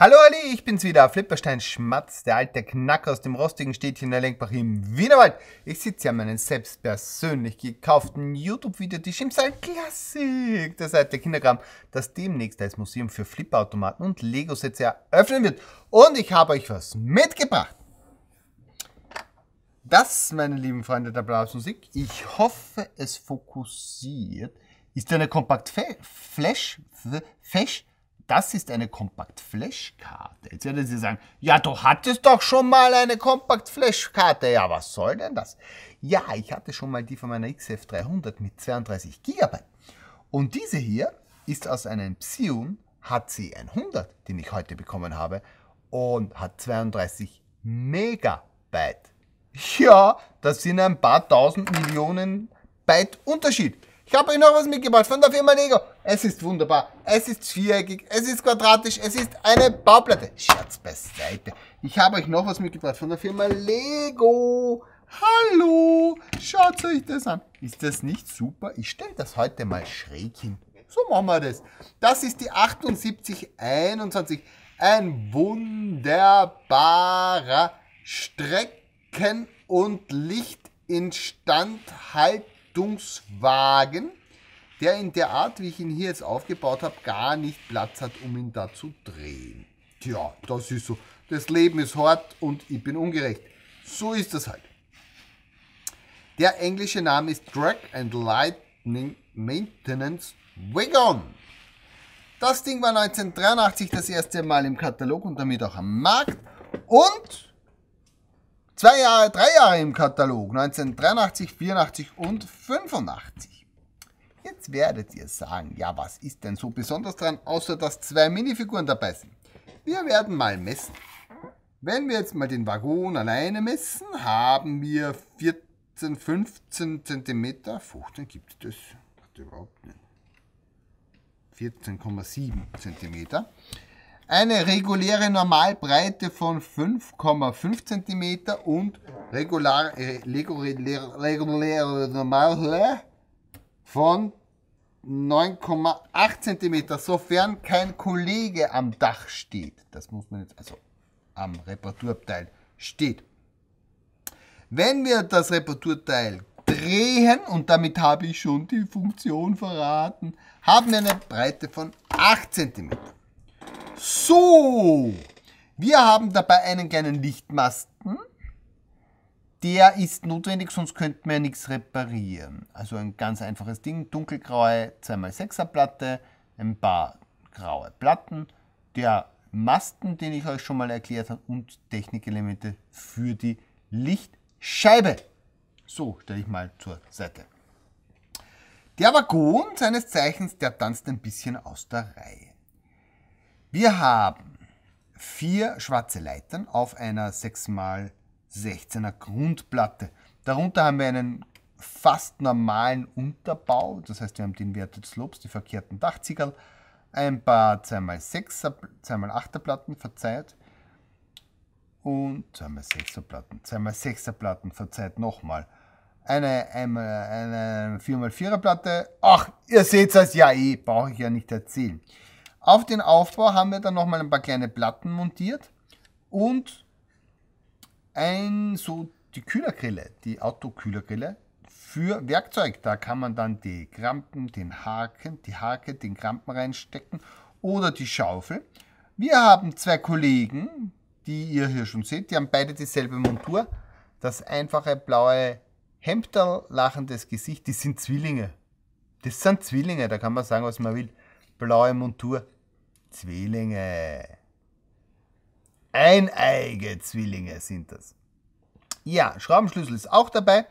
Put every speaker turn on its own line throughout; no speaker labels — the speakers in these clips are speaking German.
Hallo Ali, ich bin's wieder, Flipperstein Schmatz, der alte Knacker aus dem rostigen Städtchen der Lenkbach im Wienerwald. Ich sitze ja meinen meinem selbst persönlich gekauften YouTube-Videotisch im Saal Klassik, der Seite Kindergram, das demnächst als Museum für Flipperautomaten und Lego-Sätze eröffnen wird. Und ich habe euch was mitgebracht. Das, meine lieben Freunde der Blasmusik, ich hoffe, es fokussiert, ist eine Kompakt-Flash, Flash, Flash, Flash das ist eine kompakt flash karte Jetzt werden Sie sagen, ja, du hattest doch schon mal eine kompakt flash karte Ja, was soll denn das? Ja, ich hatte schon mal die von meiner XF300 mit 32 GB. Und diese hier ist aus einem Psion HC100, den ich heute bekommen habe, und hat 32 Megabyte. Ja, das sind ein paar tausend Millionen Byte Unterschied. Ich habe euch noch was mitgebracht von der Firma Lego. Es ist wunderbar, es ist viereckig, es ist quadratisch, es ist eine Bauplatte. Scherz beiseite. Ich habe euch noch was mitgebracht von der Firma Lego. Hallo, schaut euch das an. Ist das nicht super? Ich stelle das heute mal schräg hin. So machen wir das. Das ist die 7821. Ein wunderbarer Strecken- und Lichtinstandhalter. Rettungswagen, der in der Art, wie ich ihn hier jetzt aufgebaut habe, gar nicht Platz hat, um ihn da zu drehen. Tja, das ist so. Das Leben ist hart und ich bin ungerecht. So ist das halt. Der englische Name ist Drag and Lightning Maintenance Wagon. Das Ding war 1983 das erste Mal im Katalog und damit auch am Markt. Und Zwei Jahre, drei Jahre im Katalog, 1983, 84 und 85. Jetzt werdet ihr sagen, ja was ist denn so besonders dran, außer dass zwei Minifiguren dabei sind. Wir werden mal messen. Wenn wir jetzt mal den Waggon alleine messen, haben wir 14, 15 cm. 15 gibt es das? Hat überhaupt nicht. 14,7 cm eine reguläre Normalbreite von 5,5 cm und äh, reguläre, reguläre Normalhöhe von 9,8 cm, sofern kein Kollege am Dach steht. Das muss man jetzt, also am Reparaturteil steht. Wenn wir das Reparaturteil drehen, und damit habe ich schon die Funktion verraten, haben wir eine Breite von 8 cm. So, wir haben dabei einen kleinen Lichtmasten. Der ist notwendig, sonst könnten wir ja nichts reparieren. Also ein ganz einfaches Ding, dunkelgraue 2x6er Platte, ein paar graue Platten, der Masten, den ich euch schon mal erklärt habe und Technikelemente für die Lichtscheibe. So, stelle ich mal zur Seite. Der Wagon seines Zeichens, der tanzt ein bisschen aus der Reihe. Wir haben vier schwarze Leitern auf einer 6x16er Grundplatte. Darunter haben wir einen fast normalen Unterbau, das heißt wir haben die Inverted Slopes, die verkehrten Dachziegel, ein paar 2x6er, 2x8er Platten, verzeiht, und 2x6er Platten, 2x6er Platten, verzeiht nochmal, eine, eine, eine 4x4er Platte, ach, ihr seht es ja eh, brauche ich ja nicht erzählen. Auf den Aufbau haben wir dann nochmal ein paar kleine Platten montiert und ein so die Kühlergrille, die Autokühlergrille für Werkzeug. Da kann man dann die Krampen, den Haken, die Hake, den Krampen reinstecken oder die Schaufel. Wir haben zwei Kollegen, die ihr hier schon seht, die haben beide dieselbe Montur. Das einfache blaue Hemdal, lachendes Gesicht, die sind Zwillinge. Das sind Zwillinge, da kann man sagen, was man will. Blaue Montur, Zwillinge. Eineige Zwillinge sind das. Ja, Schraubenschlüssel ist auch dabei.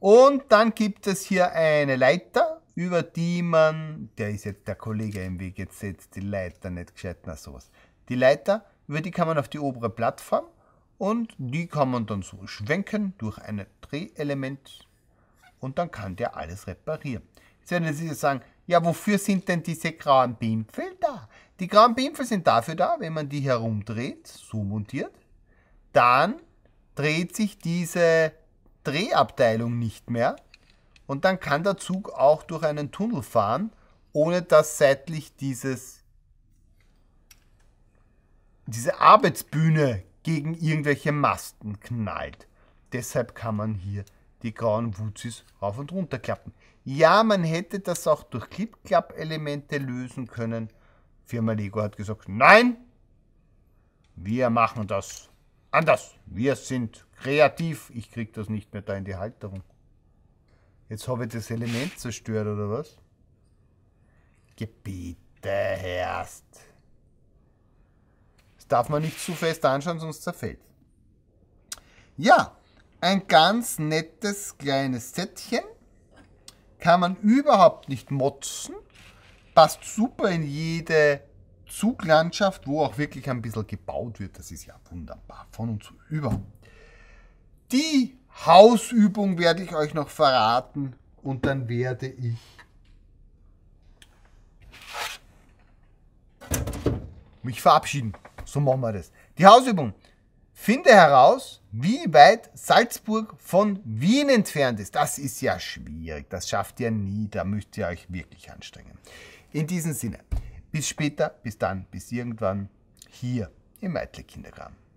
Und dann gibt es hier eine Leiter, über die man, der ist jetzt der Kollege im Weg, jetzt setzt die Leiter nicht gescheit, na sowas. Die Leiter, über die kann man auf die obere Plattform und die kann man dann so schwenken durch ein Drehelement und dann kann der alles reparieren. Jetzt werden Sie sagen, ja, wofür sind denn diese grauen Beamfelder? Die grauen Grampinfel sind dafür da, wenn man die herumdreht, so montiert, dann dreht sich diese Drehabteilung nicht mehr und dann kann der Zug auch durch einen Tunnel fahren, ohne dass seitlich dieses, diese Arbeitsbühne gegen irgendwelche Masten knallt. Deshalb kann man hier die grauen Wuzis rauf und runter klappen. Ja, man hätte das auch durch Clip-Clap-Elemente lösen können, Firma Lego hat gesagt, nein, wir machen das anders. Wir sind kreativ. Ich krieg das nicht mehr da in die Halterung. Jetzt habe ich das Element zerstört, oder was? Gebiete, Herst. Das darf man nicht zu fest anschauen, sonst zerfällt. Ja, ein ganz nettes kleines Sättchen. Kann man überhaupt nicht motzen passt super in jede Zuglandschaft, wo auch wirklich ein bisschen gebaut wird. Das ist ja wunderbar, von und zu über. Die Hausübung werde ich euch noch verraten und dann werde ich mich verabschieden. So machen wir das. Die Hausübung. Finde heraus, wie weit Salzburg von Wien entfernt ist. Das ist ja schwierig. Das schafft ihr nie. Da müsst ihr euch wirklich anstrengen. In diesem Sinne, bis später, bis dann, bis irgendwann hier im Eitle Kindergarten.